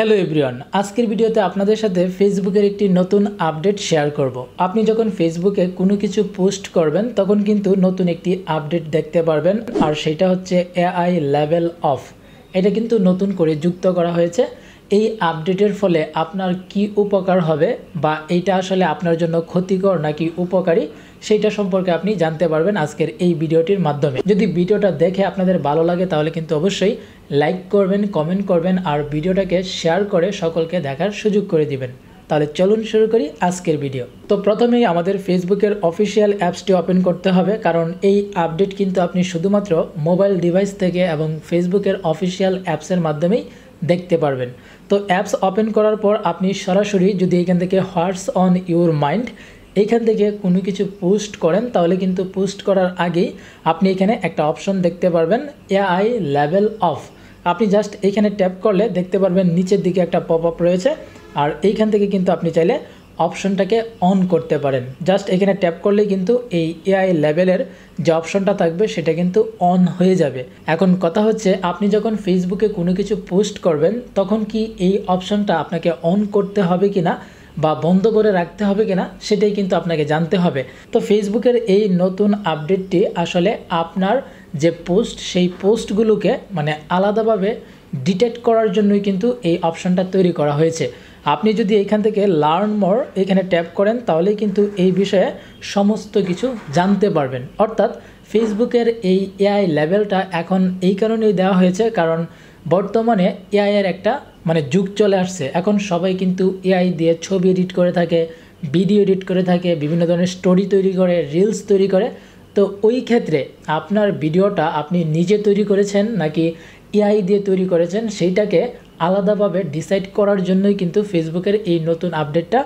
Hello everyone আজকের ভিডিওতে আপনাদের সাথে ফেসবুকের একটি নতুন আপডেট শেয়ার করব। আপনি যখন ফেসবুকে কোনো কিছু পোস্ট করবেন তখন কিন্তু নতুন একটি আপডেট দেখতে পারবেন আর সেটা হচ্ছে এআই লেভেল অফ এটা কিন্তু নতুন করে যুক্ত করা হয়েছে এই আপডেটের ফলে আপনার কি উপকার হবে বা এইটা আসলে আপনার জন্য ক্ষতিকর নাকি উপকারী সেইটা সম্পর্কে আপনি জানতে পারবেন আজকের এই ভিডিওটির মাধ্যমে যদি ভিডিওটা দেখে আপনাদের ভালো লাগে তাহলে কিন্তু অবশ্যই লাইক করবেন কমেন্ট করবেন আর ভিডিওটাকে শেয়ার করে সকলকে দেখার সুযোগ করে দিবেন তাহলে চলুন শুরু করি আজকের ভিডিও তো প্রথমেই আমাদের ফেসবুকের অফিসিয়াল অ্যাপসটি ওপেন করতে হবে কারণ এই আপডেট কিন্তু আপনি শুধুমাত্র মোবাইল ডিভাইস থেকে এবং ফেসবুকের অফিসিয়াল অ্যাপসের মাধ্যমেই দেখতে পারবেন তো অ্যাপস ওপেন করার পর আপনি সরাসরি যদি এখান থেকে হোয়াটস অন ইউর মাইন্ড এইখান থেকে কোনো কিছু পোস্ট করেন তাহলে কিন্তু পোস্ট করার আগেই আপনি এখানে একটা অপশন দেখতে পারবেন এআই লেভেল অফ আপনি জাস্ট এইখানে ট্যাপ করলে দেখতে পারবেন নিচের দিকে একটা পপ আপ রয়েছে আর এইখান থেকে কিন্তু আপনি চাইলে অপশনটাকে অন করতে পারেন জাস্ট এখানে ট্যাপ করলে কিন্তু এই এআই লেভেলের যে অপশনটা থাকবে সেটা কিন্তু অন হয়ে যাবে এখন কথা হচ্ছে আপনি যখন ফেসবুকে কোনো কিছু পোস্ট করবেন তখন কি এই অপশনটা আপনাকে অন করতে হবে কি না বা বন্ধ করে রাখতে হবে কি না সেটাই কিন্তু আপনাকে জানতে হবে তো ফেসবুকের এই নতুন আপডেটটি আসলে আপনার যে পোস্ট সেই পোস্টগুলোকে মানে আলাদাভাবে ডিটেক্ট করার জন্যই কিন্তু এই অপশানটা তৈরি করা হয়েছে আপনি যদি এইখান থেকে লার্ন মোর এখানে ট্যাপ করেন তাহলেই কিন্তু এই বিষয়ে সমস্ত কিছু জানতে পারবেন অর্থাৎ ফেসবুকের এই এআই লেভেলটা এখন এই কারণেই দেওয়া হয়েছে কারণ বর্তমানে এআইয়ের একটা মানে যুগ চলে আসছে এখন সবাই কিন্তু এআই দিয়ে ছবি এডিট করে থাকে ভিডিও এডিট করে থাকে বিভিন্ন ধরনের স্টোরি তৈরি করে রিলস তৈরি করে তো ওই ক্ষেত্রে আপনার ভিডিওটা আপনি নিজে তৈরি করেছেন নাকি এআই দিয়ে তৈরি করেছেন সেইটাকে আলাদাভাবে ডিসাইড করার জন্যই কিন্তু ফেসবুকের এই নতুন আপডেটটা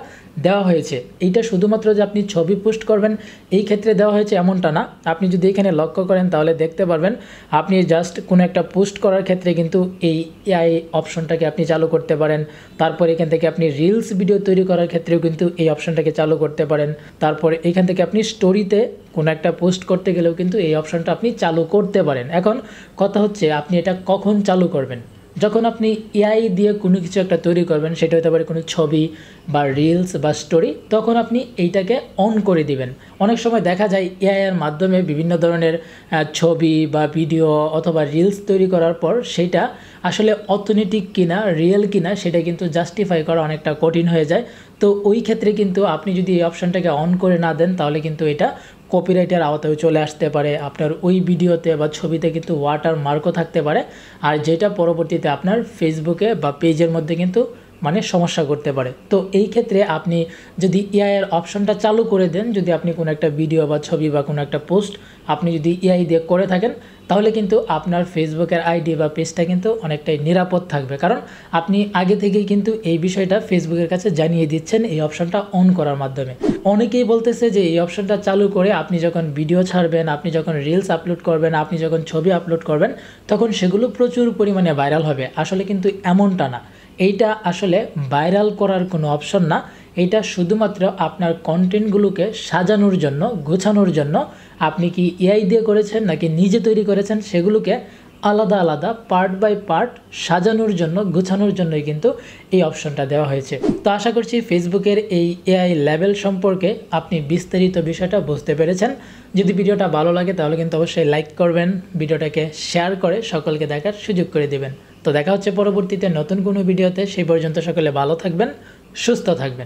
দেওয়া হয়েছে এইটা শুধুমাত্র যে আপনি ছবি পোস্ট করবেন এই ক্ষেত্রে দেওয়া হয়েছে এমনটা না আপনি যদি এখানে লক্ষ্য করেন তাহলে দেখতে পারবেন আপনি জাস্ট কোনো একটা পোস্ট করার ক্ষেত্রে কিন্তু এই এআই অপশনটাকে আপনি চালু করতে পারেন তারপর এখান থেকে আপনি রিলস ভিডিও তৈরি করার ক্ষেত্রেও কিন্তু এই অপশনটাকে চালু করতে পারেন তারপর এখান থেকে আপনি স্টোরিতে কোনো একটা পোস্ট করতে গেলেও কিন্তু এই অপশনটা আপনি চালু করতে পারেন এখন কথা হচ্ছে আপনি এটা কখন চালু করবেন যখন আপনি এআই দিয়ে কোনো কিছু একটা তৈরি করবেন সেটা হতে পারে কোনো ছবি বা রিলস বা স্টোরি তখন আপনি এইটাকে অন করে দিবেন অনেক সময় দেখা যায় এআইয়ের মাধ্যমে বিভিন্ন ধরনের ছবি বা ভিডিও অথবা রিলস তৈরি করার পর সেটা আসলে অর্থনৈতিক কিনা রিয়েল কিনা সেটা কিন্তু জাস্টিফাই করা অনেকটা কঠিন হয়ে যায় তো ওই ক্ষেত্রে কিন্তু আপনি যদি এই অপশানটাকে অন করে না দেন তাহলে কিন্তু এটা কপিরাইটের আওতায় চলে আসতে পারে আপনার ওই ভিডিওতে বা ছবিতে কিন্তু ওয়াটার মার্কও থাকতে পারে আর যেটা পরবর্তীতে আপনার ফেসবুকে বা পেজের মধ্যে কিন্তু মানে সমস্যা করতে পারে তো এই ক্ষেত্রে আপনি যদি এআইয়ের অপশনটা চালু করে দেন যদি আপনি কোনো একটা ভিডিও বা ছবি বা কোনো একটা পোস্ট আপনি যদি এআই দিয়ে করে থাকেন তাহলে কিন্তু আপনার ফেসবুকের আইডি বা পেজটা কিন্তু অনেকটাই নিরাপদ থাকবে কারণ আপনি আগে থেকেই কিন্তু এই বিষয়টা ফেসবুকের কাছে জানিয়ে দিচ্ছেন এই অপশনটা অন করার মাধ্যমে অনেকেই বলতেছে যে এই অপশনটা চালু করে আপনি যখন ভিডিও ছাড়বেন আপনি যখন রিলস আপলোড করবেন আপনি যখন ছবি আপলোড করবেন তখন সেগুলো প্রচুর পরিমাণে ভাইরাল হবে আসলে কিন্তু এমনটা না এইটা আসলে ভাইরাল করার কোনো অপশন না এটা শুধুমাত্র আপনার কন্টেন্টগুলোকে সাজানোর জন্য গোছানোর জন্য আপনি কি এআই দিয়ে করেছেন নাকি নিজে তৈরি করেছেন সেগুলোকে আলাদা আলাদা পার্ট বাই পার্ট সাজানোর জন্য গুছানোর জন্যই কিন্তু এই অপশনটা দেওয়া হয়েছে তো আশা করছি ফেসবুকের এই এআই লেভেল সম্পর্কে আপনি বিস্তারিত বিষয়টা বুঝতে পেরেছেন যদি ভিডিওটা ভালো লাগে তাহলে কিন্তু অবশ্যই লাইক করবেন ভিডিওটাকে শেয়ার করে সকলকে দেখার সুযোগ করে দেবেন তো দেখা হচ্ছে পরবর্তীতে নতুন কোনো ভিডিওতে সেই পর্যন্ত সকলে ভালো থাকবেন সুস্থ থাকবেন